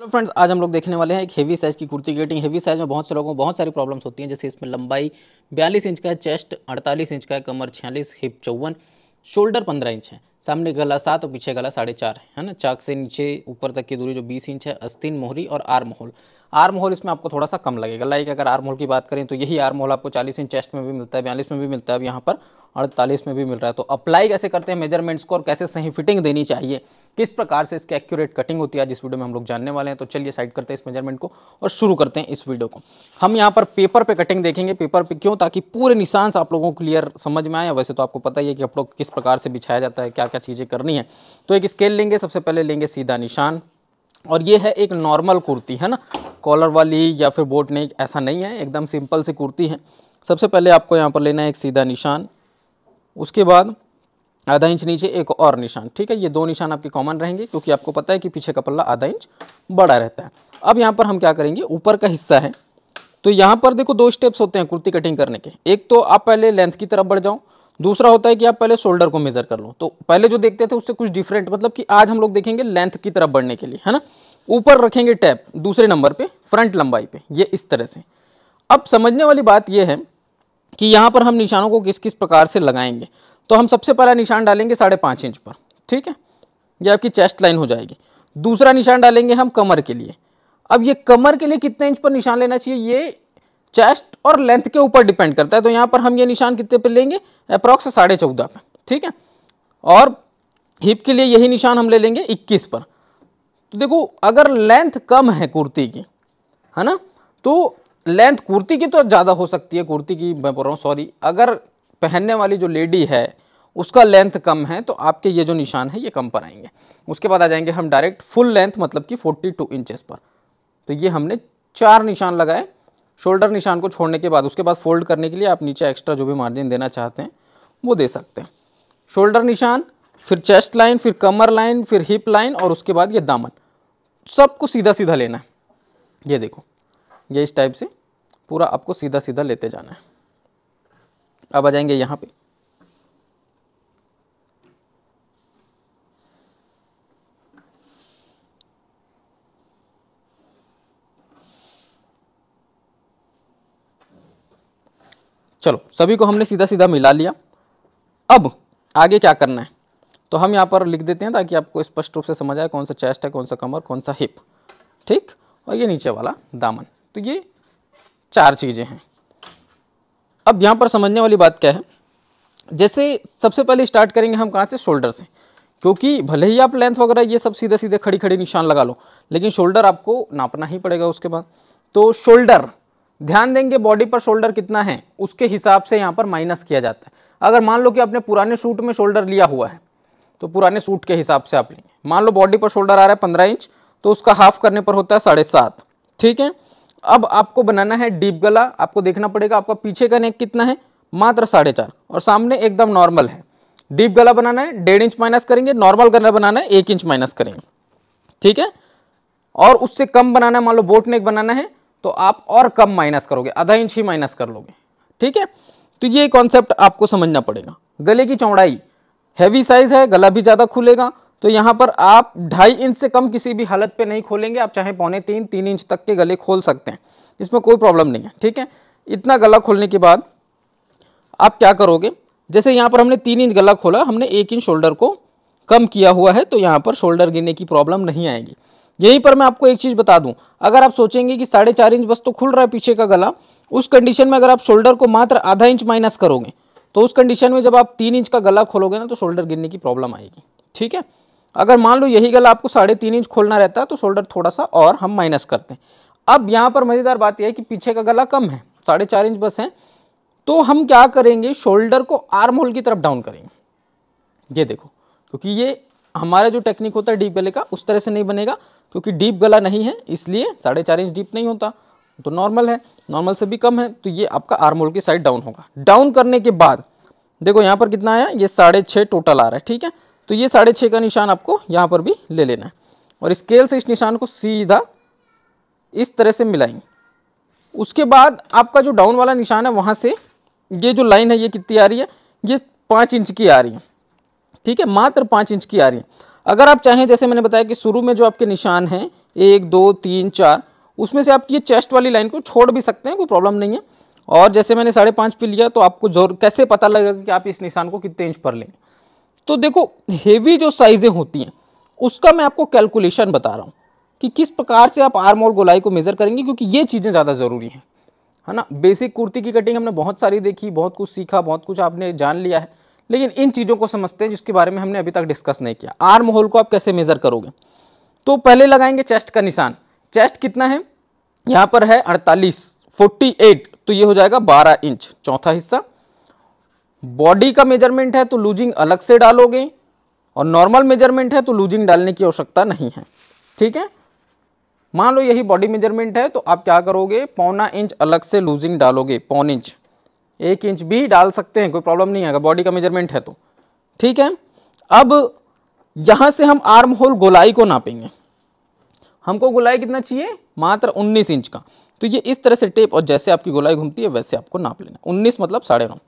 hello friends आज हम लोग देखने वाले हैं एक हेवी साइज़ की कुर्ती गेटिंग हेवी साइज़ में बहुत से लोगों को बहुत सारी प्रॉब्लम्स होती हैं जैसे इसमें लंबाई बयालीस इंच का है चेस्ट अड़तालीस इंच का है कमर छियालीस हिप चौवन शोल्डर पंद्रह इंच है सामने गला सात और पीछे गला साढ़े चार है ना चाक से नीचे ऊपर तक की दूरी जो बीस इंच है अस्तीन मोहरी और आर्म होल आर्म होल इसमें आपको थोड़ा सा कम लगेगा लाइक अगर आर्म होल की बात करें तो यही आर्म होल आपको चालीस इंच चेस्ट में भी मिलता है बयालीस में भी मिलता है अब यहाँ पर अड़तालीस में भी मिल रहा है तो अप्लाई कैसे करते हैं मेजरमेंट्स को और कैसे सही फिटिंग देनी चाहिए किस प्रकार से इसकी एक्यूरेट कटिंग होती है जिस वीडियो में हम लोग जानने वाले हैं तो चलिए साइड करते हैं इस मेजरमेंट को और शुरू करते हैं इस वीडियो को हम यहाँ पर पेपर पे कटिंग देखेंगे पेपर पे क्यों ताकि पूरे निशान आप लोगों को क्लियर समझ में आए वैसे तो आपको पता ही है कि आप लोग किस प्रकार से बिछाया जाता है क्या क्या चीज़ें करनी है तो एक स्केल लेंगे सबसे पहले लेंगे सीधा निशान और ये है एक नॉर्मल कुर्ती है ना कॉलर वाली या फिर बोट नेक ऐसा नहीं है एकदम सिंपल सी कुर्ती है सबसे पहले आपको यहाँ पर लेना है एक सीधा निशान उसके बाद आधा इंच नीचे एक और निशान ठीक है ये दो निशान आपके कॉमन रहेंगे क्योंकि आपको पता है कि पीछे का पल्ला आधा इंच बड़ा रहता है अब यहाँ पर हम क्या करेंगे ऊपर का हिस्सा है तो यहाँ पर देखो दो स्टेप्स होते हैं कुर्ती कटिंग करने के एक तो आप पहले लेंथ की तरफ बढ़ जाओ दूसरा होता है कि आप पहले शोल्डर को मेजर कर लो तो पहले जो देखते थे उससे कुछ डिफरेंट मतलब कि आज हम लोग देखेंगे लेंथ की तरफ बढ़ने के लिए है ना ऊपर रखेंगे टैप दूसरे नंबर पे फ्रंट लंबाई पे ये इस तरह से अब समझने वाली बात यह है कि यहाँ पर हम निशानों को किस किस प्रकार से लगाएंगे तो हम सबसे पहला निशान डालेंगे साढ़े पाँच इंच पर ठीक है ये आपकी चेस्ट लाइन हो जाएगी दूसरा निशान डालेंगे हम कमर के लिए अब ये कमर के लिए कितने इंच पर निशान लेना चाहिए ये चेस्ट और लेंथ के ऊपर डिपेंड करता है तो यहाँ पर हम ये निशान कितने पर लेंगे अप्रॉक्स साढ़े चौदह पर ठीक है और हिप के लिए यही निशान हम ले लेंगे इक्कीस पर तो देखो अगर लेंथ कम है कुर्ती की है ना तो लेंथ कुर्ती की तो ज़्यादा हो सकती है कुर्ती की मैं बोल रहा हूँ सॉरी अगर पहनने वाली जो लेडी है उसका लेंथ कम है तो आपके ये जो निशान है ये कम पर आएंगे उसके बाद आ जाएंगे हम डायरेक्ट फुल लेंथ मतलब कि 42 टू पर तो ये हमने चार निशान लगाए शोल्डर निशान को छोड़ने के बाद उसके बाद फोल्ड करने के लिए आप नीचे एक्स्ट्रा जो भी मार्जिन देना चाहते हैं वो दे सकते हैं शोल्डर निशान फिर चेस्ट लाइन फिर कमर लाइन फिर हिप लाइन और उसके बाद ये दामन सबको सीधा सीधा लेना है ये देखो ये इस टाइप से पूरा आपको सीधा सीधा लेते जाना है अब आ जाएंगे यहाँ पे चलो सभी को हमने सीधा सीधा मिला लिया अब आगे क्या करना है तो हम यहाँ पर लिख देते हैं ताकि आपको स्पष्ट रूप से समझ आए कौन सा चेस्ट है कौन सा कमर कौन सा हिप ठीक और ये नीचे वाला दामन तो ये चार चीज़ें हैं अब यहाँ पर समझने वाली बात क्या है जैसे सबसे पहले स्टार्ट करेंगे हम कहाँ से शोल्डर से क्योंकि भले ही आप लेंथ वगैरह ये सब सीधे सीधे खड़ी खड़ी निशान लगा लो लेकिन शोल्डर आपको नापना ही पड़ेगा उसके बाद तो शोल्डर ध्यान देंगे बॉडी पर शोल्डर कितना है उसके हिसाब से यहाँ पर माइनस किया जाता है अगर मान लो कि आपने पुराने सूट में शोल्डर लिया हुआ है तो पुराने सूट के हिसाब से आप लेंगे मान लो बॉडी पर शोल्डर आ रहा है पंद्रह इंच तो उसका हाफ करने पर होता है साढ़े सात ठीक है अब आपको बनाना है डीप गला आपको देखना पड़ेगा आपका पीछे का नेक कितना है मात्र साढ़े चार और सामने एकदम नॉर्मल है डीप गला बनाना है डेढ़ इंच माइनस करेंगे नॉर्मल गला बनाना है एक इंच माइनस करेंगे ठीक है और उससे कम बनाना है मान लो बोट नेक बनाना है तो आप और कम माइनस करोगे आधा इंच ही माइनस कर लोगे ठीक है तो ये कॉन्सेप्ट आपको समझना पड़ेगा गले की चौड़ाई हैवी साइज है गला भी ज़्यादा खुलेगा तो यहाँ पर आप ढाई इंच से कम किसी भी हालत पे नहीं खोलेंगे आप चाहे पौने तीन तीन इंच तक के गले खोल सकते हैं इसमें कोई प्रॉब्लम नहीं है ठीक है इतना गला खोलने के बाद आप क्या करोगे जैसे यहाँ पर हमने तीन इंच गला खोला हमने एक इंच शोल्डर को कम किया हुआ है तो यहाँ पर शोल्डर गिरने की प्रॉब्लम नहीं आएगी यहीं पर मैं आपको एक चीज़ बता दूं अगर आप सोचेंगे कि साढ़े चार इंच बस तो खुल रहा है पीछे का गला उस कंडीशन में अगर आप शोल्डर को मात्र आधा इंच माइनस करोगे तो उस कंडीशन में जब आप तीन इंच का गला खोलोगे ना तो शोल्डर गिरने की प्रॉब्लम आएगी ठीक है अगर मान लो यही गला आपको साढ़े तीन इंच खोलना रहता है तो शोल्डर थोड़ा सा और हम माइनस करते हैं अब यहाँ पर मज़ेदार बात यह है कि पीछे का गला कम है साढ़े चार इंच बस है तो हम क्या करेंगे शोल्डर को आर्म होल की तरफ डाउन करेंगे ये देखो क्योंकि ये हमारा जो टेक्निक होता है डीप गले का उस तरह से नहीं बनेगा क्योंकि डीप गला नहीं है इसलिए साढ़े चार इंच डीप नहीं होता तो नॉर्मल है नॉर्मल से भी कम है तो ये आपका आर्म होल की साइड डाउन होगा डाउन करने के बाद देखो यहाँ पर कितना आया ये साढ़े छः टोटल आ रहा है ठीक है तो ये साढ़े छः का निशान आपको यहाँ पर भी ले लेना है और स्केल से इस निशान को सीधा इस तरह से मिलाएंगे उसके बाद आपका जो डाउन वाला निशान है वहाँ से ये जो लाइन है ये कितनी आ रही है ये पाँच इंच की आ रही है ठीक है मात्र पाँच इंच की आ रही है अगर आप चाहें जैसे मैंने बताया कि शुरू में जो आपके निशान हैं एक दो तीन चार उसमें से आप ये चेस्ट वाली लाइन को छोड़ भी सकते हैं कोई प्रॉब्लम नहीं है और जैसे मैंने साढ़े पाँच पे लिया तो आपको जोर कैसे पता लगेगा कि आप इस निशान को कितने इंच पर लेंगे तो देखो हेवी जो साइज़ें होती हैं उसका मैं आपको कैलकुलेशन बता रहा हूँ कि किस प्रकार से आप आर्म और गोलाई को मेज़र करेंगे क्योंकि ये चीज़ें ज़्यादा ज़रूरी हैं है ना बेसिक कुर्ती की कटिंग हमने बहुत सारी देखी बहुत कुछ सीखा बहुत कुछ आपने जान लिया है लेकिन इन चीज़ों को समझते हैं जिसके बारे में हमने अभी तक डिस्कस नहीं किया आर्म होल को आप कैसे मेज़र करोगे तो पहले लगाएंगे चेस्ट का निशान चेस्ट कितना है यहाँ पर है अड़तालीस फोर्टी एट तो ये हो जाएगा बारह इंच चौथा हिस्सा बॉडी का मेजरमेंट है तो लूजिंग अलग से डालोगे और नॉर्मल मेजरमेंट है तो लूजिंग डालने की आवश्यकता नहीं है ठीक है मान लो यही बॉडी मेजरमेंट है तो आप क्या करोगे पौना इंच अलग से लूजिंग डालोगे पौन इंच एक इंच भी डाल सकते हैं कोई प्रॉब्लम नहीं आएगा बॉडी का मेजरमेंट है तो ठीक है अब यहां से हम आर्म होल गोलाई को नापेंगे हमको गोलाई कितना चाहिए मात्र 19 इंच का तो ये इस तरह से टेप और जैसे आपकी गोलाई घूमती है वैसे आपको नाप लेना 19 मतलब साढ़े नौ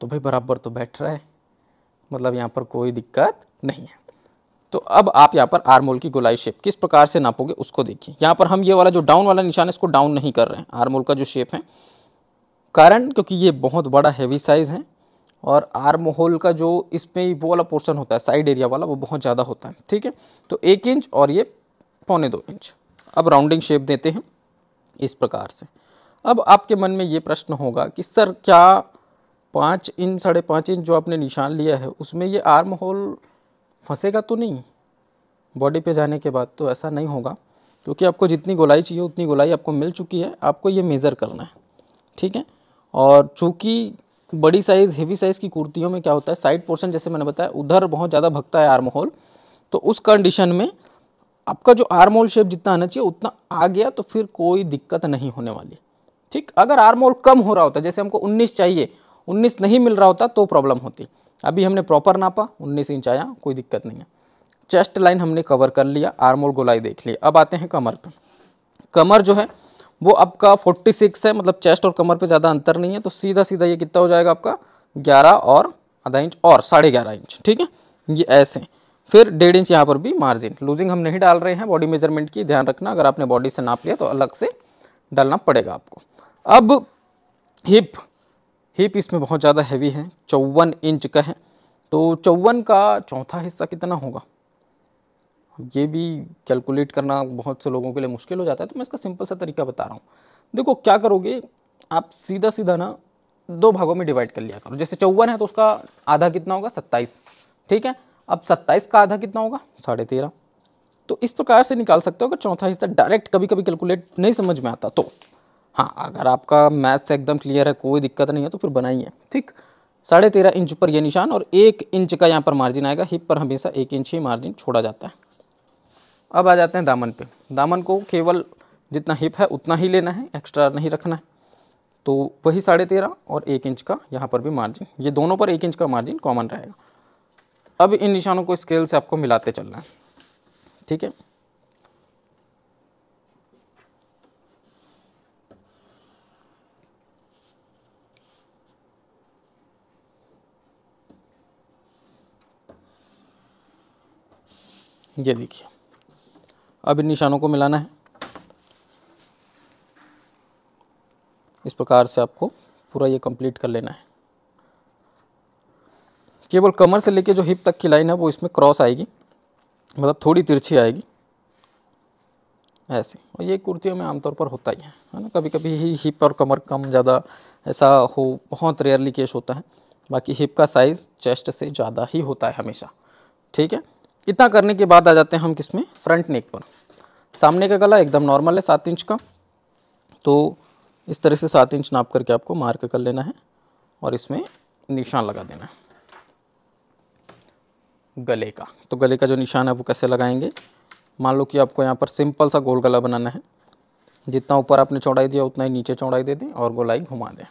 तो भाई बराबर तो बैठ रहा है मतलब यहाँ पर कोई दिक्कत नहीं है तो अब आप यहाँ पर आरमोल की गोलाई शेप किस प्रकार से नापोगे उसको देखिए यहाँ पर हम ये वाला जो डाउन वाला निशान है इसको डाउन नहीं कर रहे हैं आरमोल का जो शेप है कारण क्योंकि ये बहुत बड़ा हैवी साइज़ है और आर्म होल का जो इसमें वो वाला पोर्शन होता है साइड एरिया वाला वो बहुत ज़्यादा होता है ठीक है तो एक इंच और ये पौने दो इंच अब राउंडिंग शेप देते हैं इस प्रकार से अब आपके मन में ये प्रश्न होगा कि सर क्या पाँच इंच साढ़े पाँच इंच जो आपने निशान लिया है उसमें ये आर्म होल फंसेगा तो नहीं बॉडी पे जाने के बाद तो ऐसा नहीं होगा क्योंकि आपको जितनी गोलाई चाहिए उतनी गोलाई आपको मिल चुकी है आपको ये मेज़र करना है ठीक है और चूँकि बड़ी साइज़ हेवी साइज़ की कुर्तियों में क्या होता है साइड पोर्शन जैसे मैंने बताया उधर बहुत ज़्यादा भगता है आर्म होल तो उस कंडीशन में आपका जो आर्म होल शेप जितना आना चाहिए उतना आ गया तो फिर कोई दिक्कत नहीं होने वाली ठीक अगर आर्म होल कम हो रहा होता है जैसे हमको 19 चाहिए उन्नीस नहीं मिल रहा होता तो प्रॉब्लम होती अभी हमने प्रॉपर नापा उन्नीस इंच आया कोई दिक्कत नहीं है चेस्ट लाइन हमने कवर कर लिया आर्म और गोलाई देख लिया अब आते हैं कमर पर कमर जो है वो आपका 46 है मतलब चेस्ट और कमर पे ज़्यादा अंतर नहीं है तो सीधा सीधा ये कितना हो जाएगा आपका 11 और आधा इंच और साढ़े ग्यारह इंच ठीक है ये ऐसे फिर डेढ़ इंच यहाँ पर भी मार्जिन लूजिंग हम नहीं डाल रहे हैं बॉडी मेजरमेंट की ध्यान रखना अगर आपने बॉडी से नाप लिया तो अलग से डालना पड़ेगा आपको अब हिप हिप इसमें बहुत ज़्यादा हैवी है चौवन इंच का है तो चौवन का चौथा हिस्सा कितना होगा ये भी कैलकुलेट करना बहुत से लोगों के लिए मुश्किल हो जाता है तो मैं इसका सिंपल सा तरीका बता रहा हूँ देखो क्या करोगे आप सीधा सीधा ना दो भागों में डिवाइड कर लिया करो जैसे चौवन है तो उसका आधा कितना होगा सत्ताईस ठीक है अब सत्ताईस का आधा कितना होगा साढ़े तेरह तो इस प्रकार से निकाल सकते हो अगर चौथा हिस्सा डायरेक्ट कभी कभी कैलकुलेट नहीं समझ में आता तो हाँ अगर आपका मैथ से एकदम क्लियर है कोई दिक्कत नहीं है तो फिर बनाइए ठीक साढ़े तेरह इंच पर यह निशान और एक इंच का यहाँ पर मार्जिन आएगा हिप पर हमेशा एक इंच ही मार्जिन छोड़ा जाता है अब आ जाते हैं दामन पे दामन को केवल जितना हिप है उतना ही लेना है एक्स्ट्रा नहीं रखना है तो वही साढ़े तेरह और एक इंच का यहाँ पर भी मार्जिन ये दोनों पर एक इंच का मार्जिन कॉमन रहेगा अब इन निशानों को स्केल से आपको मिलाते चलना है ठीक है ये देखिए अब इन निशानों को मिलाना है इस प्रकार से आपको पूरा ये कंप्लीट कर लेना है केवल कमर से लेके जो हिप तक की लाइन है वो इसमें क्रॉस आएगी मतलब थोड़ी तिरछी आएगी ऐसे और ये कुर्तियों में आमतौर पर होता ही है है ना कभी कभी ही हिप और कमर कम ज़्यादा ऐसा हो बहुत रेयरली केस होता है बाकी हिप का साइज़ चेस्ट से ज़्यादा ही होता है हमेशा ठीक है इतना करने के बाद आ जाते हैं हम किस में फ्रंट नेक पर सामने का गला एकदम नॉर्मल है सात इंच का तो इस तरह से सात इंच नाप करके आपको मार्क कर लेना है और इसमें निशान लगा देना है गले का तो गले का जो निशान है वो कैसे लगाएंगे मान लो कि आपको यहाँ पर सिंपल सा गोल गला बनाना है जितना ऊपर आपने चौड़ाई दिया उतना ही नीचे चौड़ाई दे दें और गोलाई घुमा दें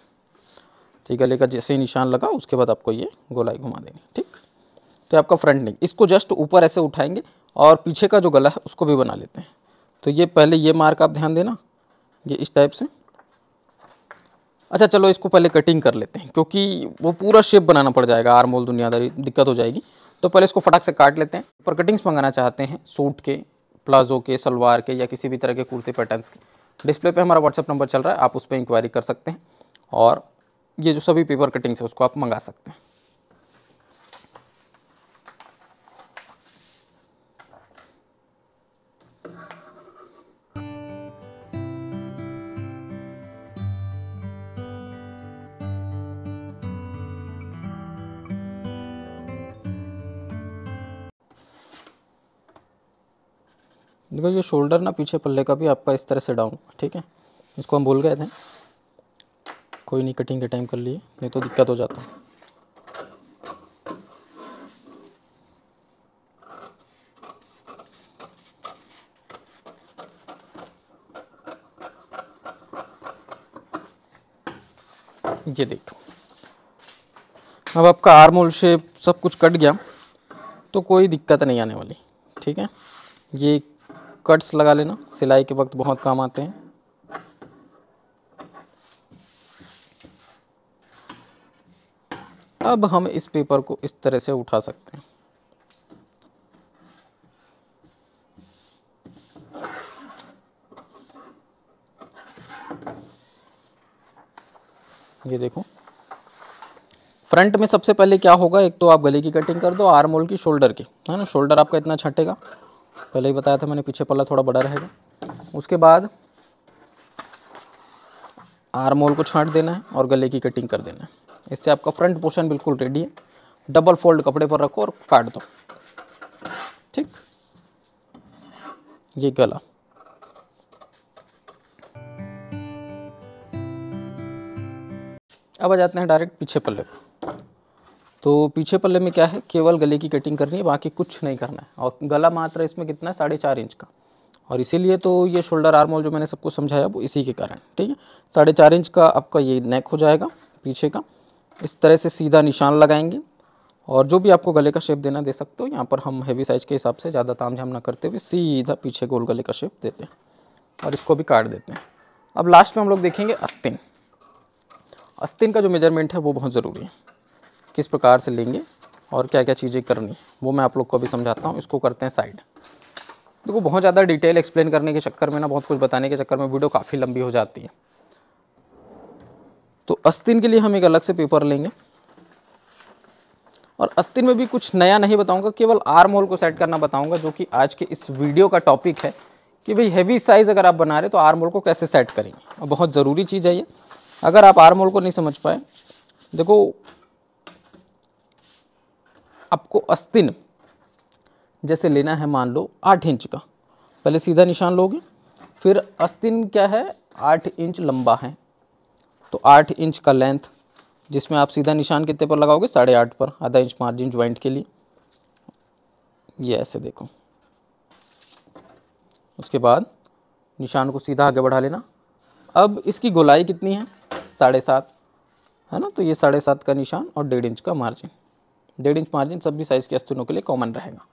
ठीक गले का जैसे ही निशान लगा उसके बाद आपको ये गोलाई घुमा देनी ठीक तो आपका फ्रंट नेक इसको जस्ट ऊपर ऐसे उठाएंगे और पीछे का जो गला है उसको भी बना लेते हैं तो ये पहले ये मार्क आप ध्यान देना ये इस टाइप से अच्छा चलो इसको पहले कटिंग कर लेते हैं क्योंकि वो पूरा शेप बनाना पड़ जाएगा आर मोल दुनियादारी दिक्कत हो जाएगी तो पहले इसको फटाक से काट लेते हैं पर कटिंग्स मंगाना चाहते हैं सूट के प्लाजो के सलवार के या किसी भी तरह के कुर्ते पैटर्न्स के डिस्प्ले पे हमारा व्हाट्सअप नंबर चल रहा है आप उस पर इंक्वायरी कर सकते हैं और ये जो सभी पेपर कटिंग्स है उसको आप मंगा सकते हैं देखो ये शोल्डर ना पीछे पल्ले का भी आपका इस तरह से डाउन ठीक है इसको हम भूल गए थे कोई नहीं कटिंग के टाइम कर लिए नहीं तो दिक्कत हो जाता ये देखो अब आपका आर्म होल शेप सब कुछ कट गया तो कोई दिक्कत नहीं आने वाली ठीक है ये कट्स लगा लेना सिलाई के वक्त बहुत काम आते हैं अब हम इस पेपर को इस तरह से उठा सकते हैं ये देखो फ्रंट में सबसे पहले क्या होगा एक तो आप गले की कटिंग कर दो आर्म होल की शोल्डर की है ना शोल्डर आपका इतना छटेगा पहले ही बताया था मैंने पीछे पल्ला थोड़ा बड़ा रहेगा उसके बाद आर्म होल को छांट देना है और गले की कटिंग कर देना है इससे आपका फ्रंट पोर्शन बिल्कुल रेडी है डबल फोल्ड कपड़े पर रखो और काट दो ठीक ये गला अब आ जाते हैं डायरेक्ट पीछे पल्ले पर तो पीछे पल्ले में क्या है केवल गले की कटिंग करनी है बाकी कुछ नहीं करना है और गला मात्र इसमें कितना है साढ़े चार इंच का और इसीलिए तो ये शोल्डर आर्म होल जो मैंने सबको समझाया वो इसी के कारण ठीक है साढ़े चार इंच का आपका ये नेक हो जाएगा पीछे का इस तरह से सीधा निशान लगाएंगे और जो भी आपको गले का शेप देना दे सकते हो यहाँ पर हम हैवी साइज के हिसाब से ज़्यादा ताम झाम ना करते हुए सीधा पीछे गोल गले का शेप देते हैं और इसको भी काट देते हैं अब लास्ट में हम लोग देखेंगे अस्तिन अस्तिन का जो मेजरमेंट है वो बहुत ज़रूरी है किस प्रकार से लेंगे और क्या क्या चीज़ें करनी वो मैं आप लोग को अभी समझाता हूँ इसको करते हैं साइड देखो बहुत ज़्यादा डिटेल एक्सप्लेन करने के चक्कर में ना बहुत कुछ बताने के चक्कर में वीडियो काफ़ी लंबी हो जाती है तो अस्तिन के लिए हम एक अलग से पेपर लेंगे और अस्तिन में भी कुछ नया नहीं बताऊंगा केवल आर्म होल को सेट करना बताऊंगा जो कि आज के इस वीडियो का टॉपिक है कि भाई हैवी साइज़ अगर आप बना रहे तो आर्म होल को कैसे सेट करेंगे और बहुत ज़रूरी चीज़ है ये अगर आप आर्म होल को नहीं समझ पाए देखो आपको अस्तिन जैसे लेना है मान लो आठ इंच का पहले सीधा निशान लोगे फिर अस्तिन क्या है आठ इंच लंबा है तो आठ इंच का लेंथ जिसमें आप सीधा निशान कितने पर लगाओगे साढ़े आठ पर आधा इंच मार्जिन ज्वाइंट के लिए ये ऐसे देखो उसके बाद निशान को सीधा आगे बढ़ा लेना अब इसकी गोलाई कितनी है साढ़े सात है ना तो ये साढ़े सात का निशान और डेढ़ इंच का मार्जिन डेढ़ इंच मार्जिन इंच सभी साइज़ के अस्थिनों के लिए कॉमन रहेगा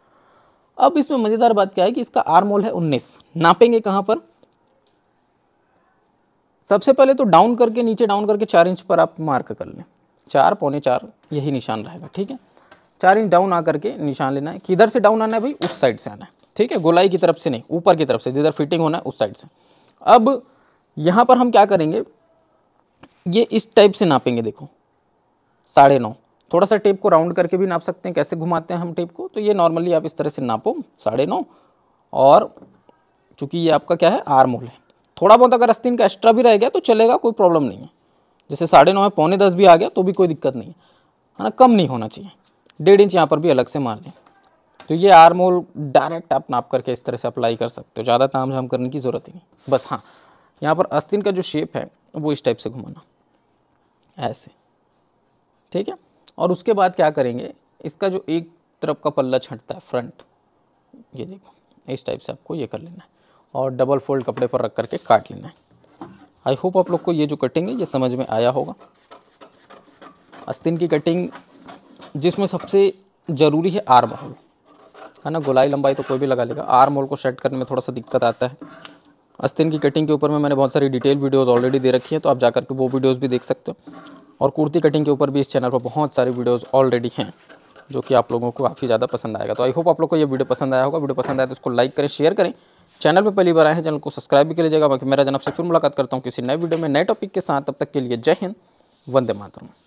अब इसमें मज़ेदार बात क्या है कि इसका आर मोल है उन्नीस नापेंगे कहाँ पर सबसे पहले तो डाउन करके नीचे डाउन करके चार इंच पर आप मार्क कर लें चार पौने चार यही निशान रहेगा ठीक है चार इंच डाउन आकर के निशान लेना है किधर से डाउन आना है भाई उस साइड से आना है ठीक है गोलाई की तरफ से नहीं ऊपर की तरफ से जिधर फिटिंग होना है उस साइड से अब यहाँ पर हम क्या करेंगे ये इस टाइप से नापेंगे देखो साढ़े नौ थोड़ा सा टेप को राउंड करके भी नाप सकते हैं कैसे घुमाते हैं हम टेप को तो ये नॉर्मली आप इस तरह से नापो साढ़े नौ और चूँकि ये आपका क्या है आर मोल है थोड़ा बहुत अगर अस्तीन का एक्स्ट्रा भी रह गया तो चलेगा कोई प्रॉब्लम नहीं है जैसे साढ़े नौ है पौने दस भी आ गया तो भी कोई दिक्कत नहीं है है ना कम नहीं होना चाहिए डेढ़ इंच यहाँ पर भी अलग से मार्जिन तो ये आर मोल डायरेक्ट आप नाप करके इस तरह से अप्लाई कर सकते हो ज़्यादा ताम झाम करने की ज़रूरत ही नहीं बस हाँ यहाँ पर अस्तिन का जो शेप है वो इस टाइप से घुमाना ऐसे ठीक है और उसके बाद क्या करेंगे इसका जो एक तरफ का पल्ला छंटता है फ्रंट ये देखो इस टाइप से आपको ये कर लेना है और डबल फोल्ड कपड़े पर रख करके काट लेना है आई होप आप लोग को ये जो कटिंग है ये समझ में आया होगा अस्तिन की कटिंग जिसमें सबसे ज़रूरी है आर्म होल है ना गोलाई लंबाई तो कोई भी लगा लेगा आर्म होल को सेट करने में थोड़ा सा दिक्कत आता है अस्तिन की कटिंग के ऊपर में मैंने बहुत सारी डिटेल वीडियोस ऑलरेडी दे रखी है तो आप जा करके वो वीडियोस भी देख सकते हो और कुर्ती कटिंग के ऊपर भी इस चैनल पर बहुत सारी वीडियोज़ ऑलरेडी हैं जो कि आप लोगों को काफ़ी ज़्यादा पसंद आएगा तो आई होप आप लोग को ये वीडियो पसंद आया होगा वीडियो पसंद आया तो इसको लाइक करें शेयर करें चैनल पर पहली बार आए हैं चैनल को सब्सक्राइब भी कर लीजिएगा बाकी मेरा जनाब से फिर मुलाकात करता हूँ किसी नए वीडियो में नए टॉपिक के साथ तब तक के लिए जय हिंद वंदे मातरम